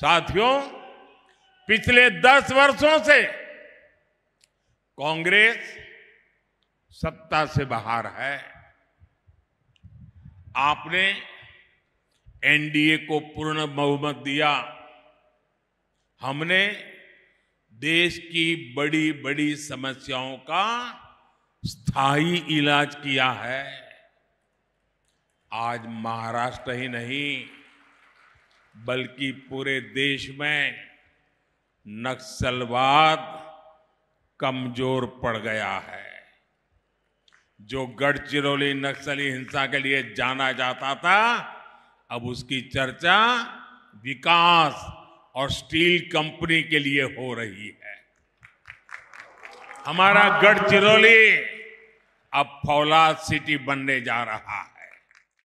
साथियों पिछले दस वर्षों से कांग्रेस सत्ता से बाहर है आपने एनडीए को पूर्ण बहुमत दिया हमने देश की बड़ी बड़ी समस्याओं का स्थायी इलाज किया है आज महाराष्ट्र ही नहीं बल्कि पूरे देश में नक्सलवाद कमजोर पड़ गया है जो गढ़चिरौली नक्सली हिंसा के लिए जाना जाता था अब उसकी चर्चा विकास और स्टील कंपनी के लिए हो रही है हमारा गढ़चिरौली अब फौलाद सिटी बनने जा रहा है